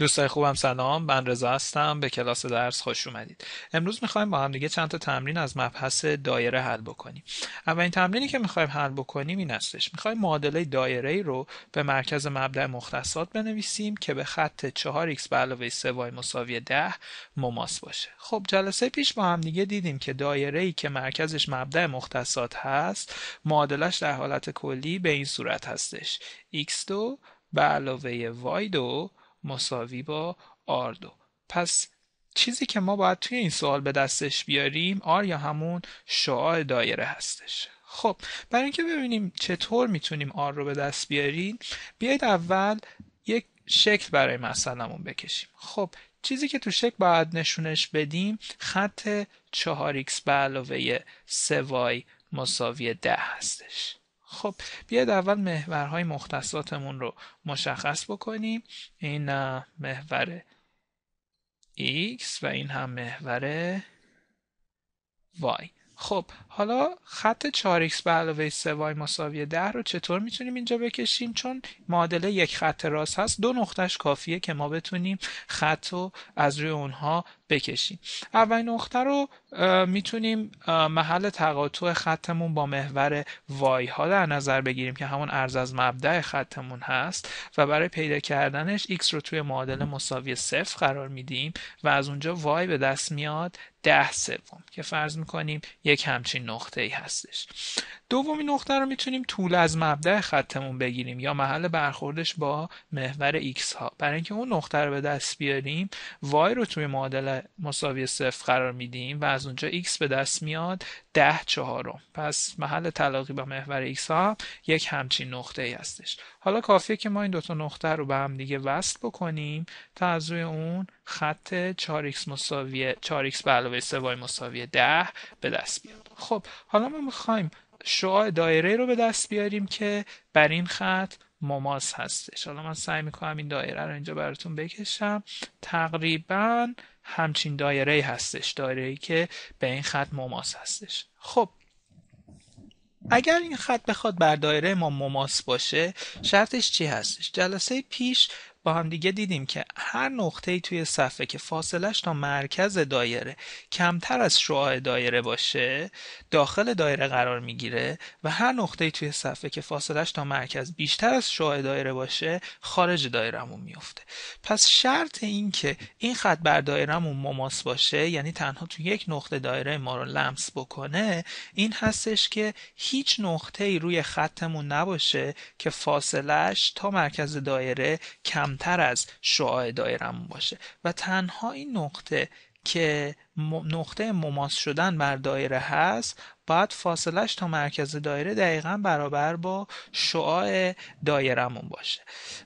دوستای خوبم سلام من رضا هستم به کلاس درس خوش اومدید امروز میخوایم با هم دیگه چند تا تمرین از مبحث دایره حل بکنیم اولین تمرینی که میخوایم حل بکنیم این هستش میخوایم معادله دایره ای رو به مرکز مبدع مختصات بنویسیم که به خط 4x به علاوه 3y مساوی 10 مماس باشه خب جلسه پیش با هم دیگه دیدیم که دایره ای که مرکزش مبدع مختصات هست معادلش در حالت کلی به این صورت هستش x2 به علاوه y2 مساوی با r دو پس چیزی که ما باید توی این سوال به دستش بیاریم r یا همون شعاع دایره هستش خب برای اینکه ببینیم چطور میتونیم R رو به دست بیاریم بیایید اول یک شکل برای مسئلمون بکشیم خب چیزی که تو شکل باید نشونش بدیم خط 4x به علاوه 3y مساوی 10 هستش خب بیاید اول محورهای مختصاتمون رو مشخص بکنیم این محور x و این هم محور y خب حالا خط 4x به علاوه 3y مساوی 10 رو چطور میتونیم اینجا بکشیم چون معادله یک خط راست هست دو نقطش کافیه که ما بتونیم خط رو از روی اونها بکشیم اولین نقطه رو میتونیم محل تقاطع خطمون با محور وای ها در نظر بگیریم که همون ارز از مبدع خطمون هست و برای پیدا کردنش x رو توی معادله مساوی صفر قرار میدیم و از اونجا وای به دست میاد ده سوم که فرض میکنیم یک همچین نقطه ای هستش دومین نقطه رو میتونیم طول از مبدع خطمون بگیریم یا محل برخوردش با محور x ها برای اینکه اون نقطه رو به دست بیاریم وای رو توی معادله مساوی صفر قرار میدیم و از اونجا x به دست میاد ده چهارم پس محل تلاقی با محور x ها یک همچین نقطه ای هستش حالا کافیه که ما این دوتا نقطه رو به هم دیگه وصل بکنیم تا از روی اون خط 4x مساوی 4x به علاوه 3y مساوی 10 به دست بیاد خب حالا ما میخوایم شعاع دایره رو به دست بیاریم که بر این خط مماس هستش حالا من سعی میکنم این دایره رو اینجا براتون بکشم تقریبا همچین دایره هستش دایره که به این خط مماس هستش خب اگر این خط بخواد بر دایره ما مماس باشه شرطش چی هستش جلسه پیش هم دیگه دیدیم که هر نقطه‌ای توی صفحه که فاصلش تا مرکز دایره کمتر از شعاع دایره باشه داخل دایره قرار میگیره و هر نقطه‌ای توی صفحه که فاصلش تا مرکز بیشتر از شعاع دایره باشه خارج دایرهمون میفته پس شرط این که این خط بر دایرهمون مماس باشه یعنی تنها توی یک نقطه دایره ما رو لمس بکنه این هستش که هیچ ای روی خطمون نباشه که فاصلش تا مرکز دایره کم تر از شعاع دایرمون باشه و تنها این نقطه که نقطه مماس شدن بر دایره هست باید فاصلش تا مرکز دایره دقیقا برابر با شعاع دایرمون باشه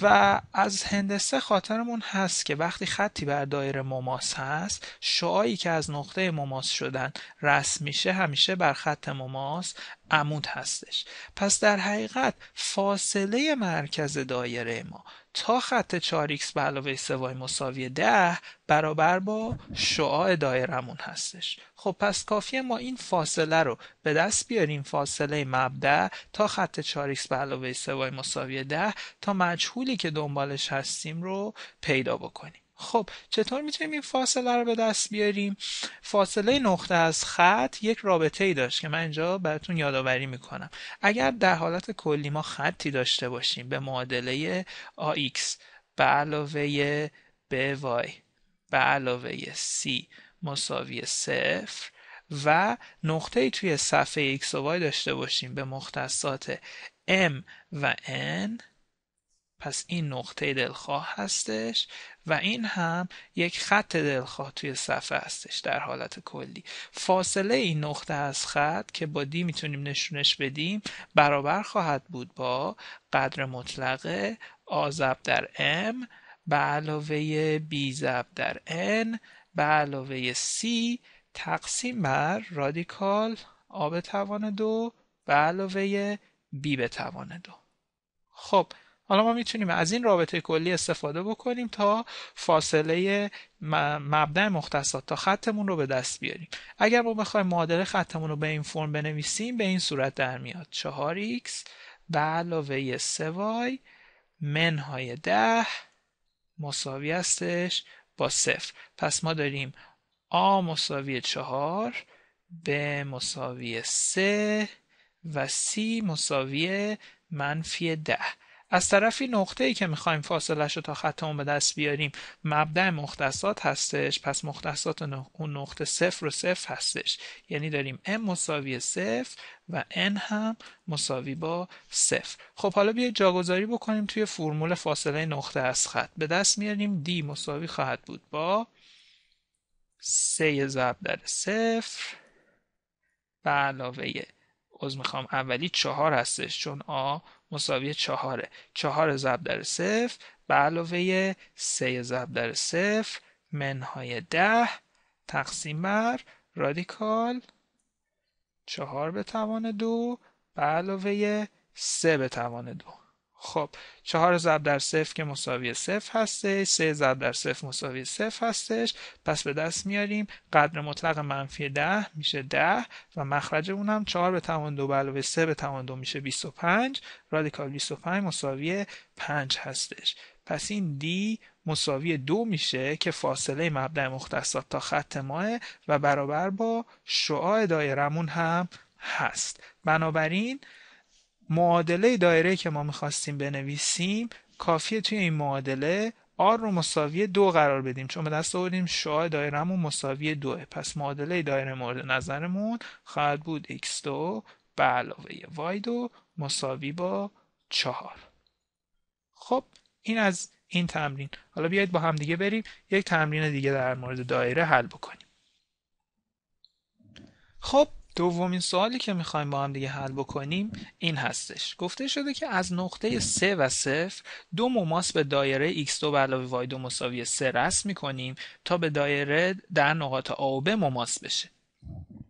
و از هندسه خاطرمون هست که وقتی خطی بر دایره مماس هست شعاعی که از نقطه مماس شدن رسم میشه همیشه بر خط مماس عمود هستش پس در حقیقت فاصله مرکز دایره ما تا خط 4x به علاوه مساوی 10 برابر با شعاع دایره همون هستش خب پس کافیه ما این فاصله رو به دست بیاریم فاصله مبدع تا خط 4x به علاوه 3y مساوی 10 تا مجهولی که دنبالش هستیم رو پیدا بکنیم خب چطور میتونیم این فاصله رو به دست بیاریم فاصله نقطه از خط یک رابطه ای داشت که من اینجا براتون یادآوری میکنم اگر در حالت کلی ما خطی داشته باشیم به معادله AX به علاوه به y به علاوه C مساوی صفر و نقطه توی صفحه x و y داشته باشیم به مختصات m و n پس این نقطه دلخواه هستش و این هم یک خط دلخواه توی صفحه هستش در حالت کلی فاصله این نقطه از خط که با دی میتونیم نشونش بدیم برابر خواهد بود با قدر مطلق آزب در m به علاوه b زب در n به علاوه C تقسیم بر رادیکال A به توان دو به علاوه B به توان دو خب حالا ما میتونیم از این رابطه کلی استفاده بکنیم تا فاصله مبدع مختصات تا خطمون رو به دست بیاریم اگر ما بخوایم معادله خطمون رو به این فرم بنویسیم به این صورت در میاد 4x به علاوه 3y منهای 10 مساوی هستش با صفر پس ما داریم آ مساوی چهار به مساوی سه و سی مساوی منفی ده از طرفی نقطه ای که میخوایم فاصلش رو تا اون به دست بیاریم مبدع مختصات هستش پس مختصات اون نقطه صفر و صفر هستش یعنی داریم m مساوی صفر و n هم مساوی با صفر خب حالا بیا جاگذاری بکنیم توی فرمول فاصله نقطه از خط به دست میاریم d مساوی خواهد بود با سه ضرب در صفر به علاوه از میخوام اولی چهار هستش چون آ مساوی چهاره چهار ضرب در صفر به علاوه سه ضرب در صفر منهای ده تقسیم بر رادیکال چهار به توان دو به علاوه سه به توان دو خب چهار ضرب در صفر که مساوی صفر هستش سه ضرب در صفر مساوی صفر هستش پس به دست میاریم قدر مطلق منفی ده میشه ده و مخرج اونم چهار به توان دو بله به علاوه سه به توان دو میشه 25 رادیکال 25 مساوی 5 هستش پس این دی مساوی دو میشه که فاصله مبدع مختصات تا خط ماه و برابر با شعاع دایرمون هم هست بنابراین معادله دایره که ما میخواستیم بنویسیم کافیه توی این معادله R رو مساوی دو قرار بدیم چون به دست آوردیم شعاع دایرهمون مساوی دوه پس معادله دایره مورد نظرمون خواهد بود x2 به علاوه y2 مساوی با 4 خب این از این تمرین حالا بیایید با هم دیگه بریم یک تمرین دیگه در مورد دایره حل بکنیم خب دومین سوالی که میخوایم با هم دیگه حل بکنیم این هستش گفته شده که از نقطه 3 و 0 دو مماس به دایره x2 به علاوه y2 مساوی 3 رسم میکنیم تا به دایره در نقاط A و B مماس بشه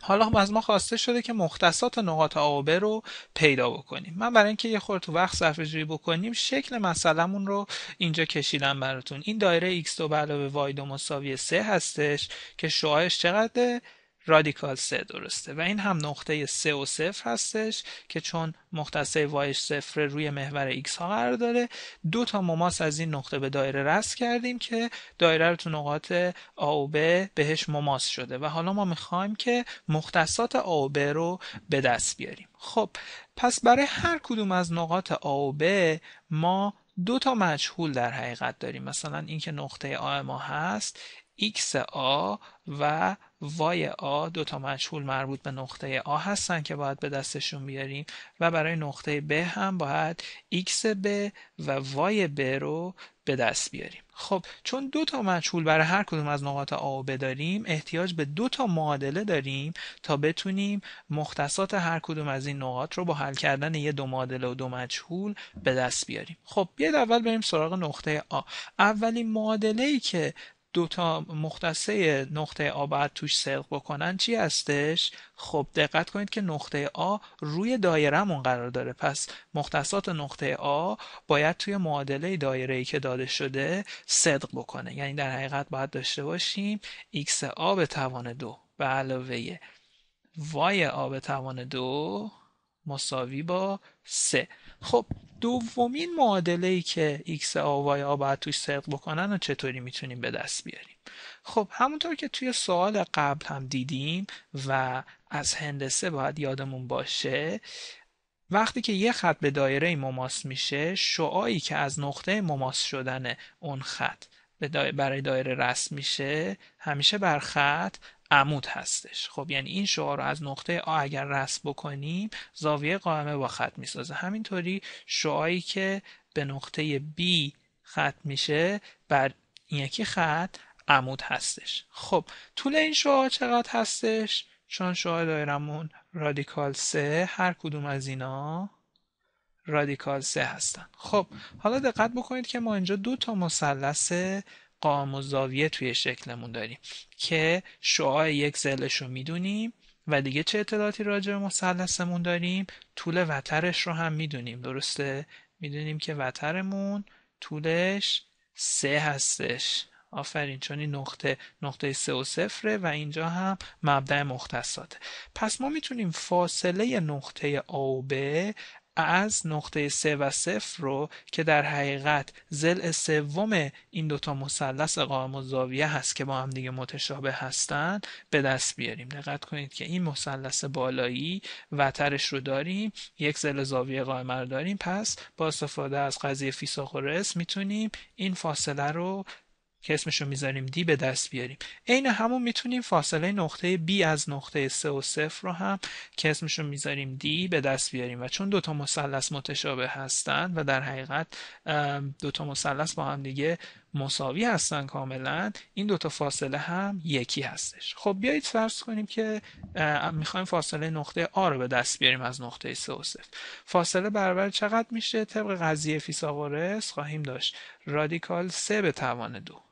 حالا خب از ما خواسته شده که مختصات نقاط A و B رو پیدا بکنیم من برای اینکه یه خورده تو وقت صرف جویی بکنیم شکل مسئلهمون رو اینجا کشیدم براتون این دایره x2 به علاوه y2 مساوی 3 هستش که شعاعش چقدره رادیکال 3 درسته و این هم نقطه سه و 0 هستش که چون مختصه وایش صفر روی محور x ها قرار داره دو تا مماس از این نقطه به دایره رسم کردیم که دایره رو تو نقاط A و B بهش مماس شده و حالا ما میخوایم که مختصات A و B رو به دست بیاریم خب پس برای هر کدوم از نقاط A و B ما دو تا مجهول در حقیقت داریم مثلا اینکه نقطه آ ما هست x a و y آ دو تا مجهول مربوط به نقطه A هستن که باید به دستشون بیاریم و برای نقطه B هم باید x ب و y ب رو به دست بیاریم خب چون دو تا مجهول برای هر کدوم از نقاط A و ب داریم احتیاج به دو تا معادله داریم تا بتونیم مختصات هر کدوم از این نقاط رو با حل کردن یه دو معادله و دو مجهول به دست بیاریم خب بیاید اول بریم سراغ نقطه A اولین معادله ای که دوتا مختصه نقطه آ باید توش صدق بکنن چی هستش خب دقت کنید که نقطه آ روی دایرهمون قرار داره پس مختصات نقطه آ باید توی معادله دایره ای که داده شده صدق بکنه یعنی در حقیقت باید داشته باشیم x آ به توان دو به علاوه y آ به توان دو مساوی با 3 خب دومین معادله ای که x آوای آ باید توش صدق بکنن و چطوری میتونیم به دست بیاریم خب همونطور که توی سوال قبل هم دیدیم و از هندسه باید یادمون باشه وقتی که یه خط به دایره مماس میشه شعاعی که از نقطه مماس شدن اون خط برای دایره رسم میشه همیشه بر خط عمود هستش خب یعنی این شعاع رو از نقطه آ اگر رسم بکنیم زاویه قائمه با خط میسازه همینطوری شعاعی که به نقطه B خط میشه بر این یکی خط عمود هستش خب طول این شعا چقدر هستش چون شعاع دایرمون رادیکال 3 هر کدوم از اینا رادیکال 3 هستن خب حالا دقت بکنید که ما اینجا دو تا مثلث قام و زاویه توی شکلمون داریم که شعاع یک زلش رو میدونیم و دیگه چه اطلاعاتی راجع به مثلثمون داریم طول وترش رو هم میدونیم درسته میدونیم که وترمون طولش سه هستش آفرین چون این نقطه نقطه سه و صفره و اینجا هم مبدع مختصاته پس ما میتونیم فاصله نقطه A و B از نقطه سه و صفر رو که در حقیقت زل سوم این دوتا مثلث قائم زاویه هست که با هم دیگه متشابه هستن به دست بیاریم دقت کنید که این مثلث بالایی و ترش رو داریم یک زل زاویه قائمه رو داریم پس با استفاده از قضیه فیثاغورس میتونیم این فاصله رو که اسمشو میذاریم دی به دست بیاریم عین همون میتونیم فاصله نقطه B از نقطه 3 و 0 رو هم که اسمشو میذاریم دی به دست بیاریم و چون دوتا مثلث متشابه هستند و در حقیقت دوتا مثلث با هم دیگه مساوی هستن کاملا این دوتا فاصله هم یکی هستش خب بیایید فرض کنیم که میخوایم فاصله نقطه A رو به دست بیاریم از نقطه 3 و 0 فاصله برابر چقدر میشه طبق قضیه فیثاغورس خواهیم داشت رادیکال 3 به توان دو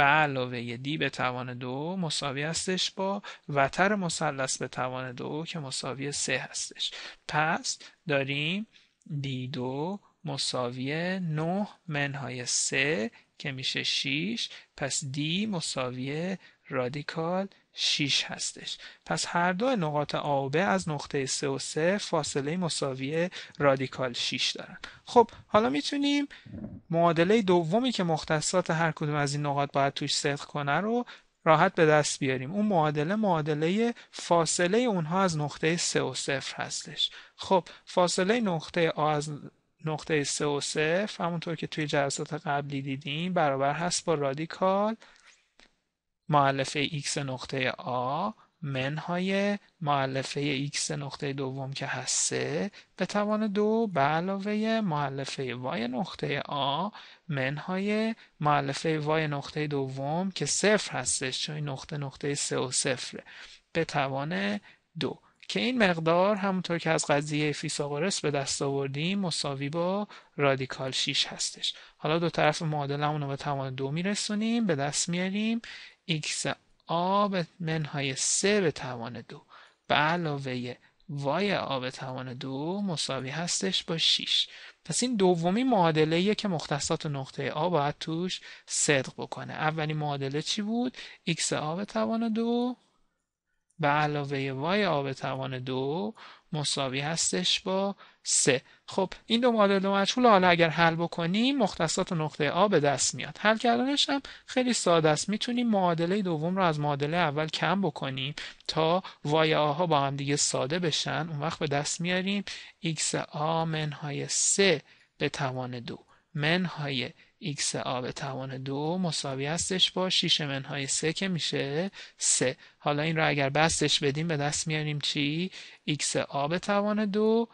به علاوه دی به توان دو مساوی هستش با وتر مثلث به توان دو که مساوی سه هستش پس داریم دی دو مساوی نه منهای سه که میشه 6 پس دی مساوی رادیکال 6 هستش پس هر دو نقاط A و B از نقطه 3 و 3 فاصله مساوی رادیکال 6 دارن خب حالا میتونیم معادله دومی که مختصات هر کدوم از این نقاط باید توش صدق کنه رو راحت به دست بیاریم اون معادله معادله فاصله اونها از نقطه 3 و 0 هستش خب فاصله نقطه A از نقطه 3 و 0 همونطور که توی جلسات قبلی دیدیم برابر هست با رادیکال معلفه x نقطه A منهای معلفه x نقطه دوم که هست 3 به توان دو به علاوه معلفه y نقطه A منهای معلفه y نقطه دوم که صفر هستش چون این نقطه نقطه 3 و صفره به توان دو که این مقدار همونطور که از قضیه فیثاغورس به دست آوردیم مساوی با رادیکال 6 هستش حالا دو طرف معادلمون رو به توان دو میرسونیم به دست میاریم x a به منهای 3 به توان 2 به علاوه y a به توان 2 مساوی هستش با 6 پس این دومی معادله یه که مختصات نقطه a باید توش صدق بکنه اولی معادله چی بود؟ x a به توان 2 به علاوه وای آب توان دو مساوی هستش با سه خب این دو معادله دو مجهول حالا اگر حل بکنیم مختصات نقطه آ به دست میاد حل کردنش هم خیلی ساده است میتونیم معادله دوم رو از معادله اول کم بکنیم تا وای آها با هم دیگه ساده بشن اون وقت به دست میاریم x آ منهای 3 به توان دو منهای x a به توان دو مساوی هستش با 6 منهای 3 که میشه 3 حالا این رو اگر بستش بدیم به دست میاریم چی؟ x a به توان دو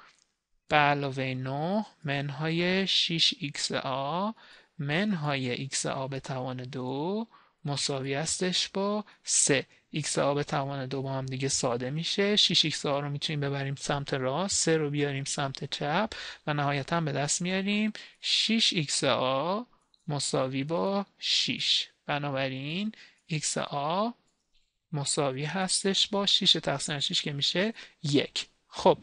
به علاوه 9 منهای 6 x a منهای x a به توان دو مساوی هستش با 3 x به توان دو با هم دیگه ساده میشه 6 x رو میتونیم ببریم سمت راست 3 رو بیاریم سمت چپ و نهایتا به دست میاریم 6 x مساوی با 6 بنابراین x مساوی هستش با 6 تقسیم 6 که میشه 1. خب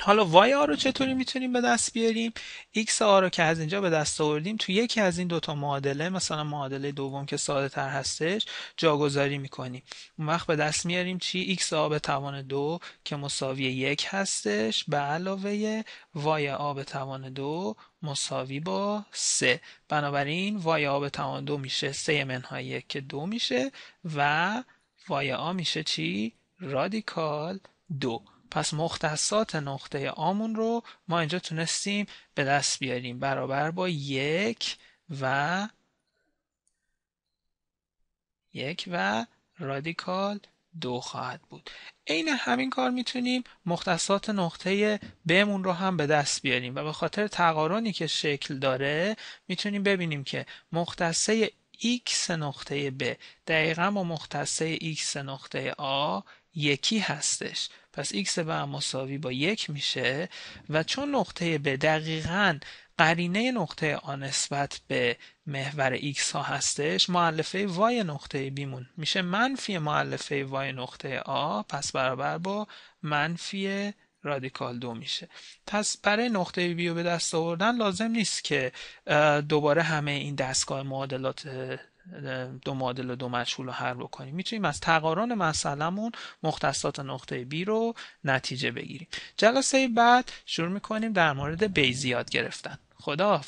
حالا وای آ رو چطوری میتونیم به دست بیاریم ایکس آ رو که از اینجا به دست آوردیم تو یکی از این دوتا معادله مثلا معادله دوم که ساده تر هستش جاگذاری میکنیم اون وقت به دست میاریم چی ایکس آ به توان دو که مساوی یک هستش به علاوه وای آ به توان دو مساوی با سه بنابراین وای آ به توان دو میشه سه منهای یک که دو میشه و وای آ میشه چی رادیکال دو پس مختصات نقطه آمون رو ما اینجا تونستیم به دست بیاریم برابر با یک و یک و رادیکال دو خواهد بود عین همین کار میتونیم مختصات نقطه بمون رو هم به دست بیاریم و به خاطر تقارنی که شکل داره میتونیم ببینیم که مختصه x نقطه ب دقیقا با مختصه x نقطه آ یکی هستش پس x به هم مساوی با یک میشه و چون نقطه به دقیقا قرینه نقطه آ نسبت به محور x ها هستش معلفه y نقطه بیمون میشه منفی معلفه y نقطه آ پس برابر با منفی رادیکال دو میشه پس برای نقطه بی رو به دست آوردن لازم نیست که دوباره همه این دستگاه معادلات دو معادل و دو مجهول رو حل بکنیم میتونیم از تقارن مسئلهمون مختصات نقطه B رو نتیجه بگیریم جلسه بعد شروع میکنیم در مورد بیزیاد گرفتن خدا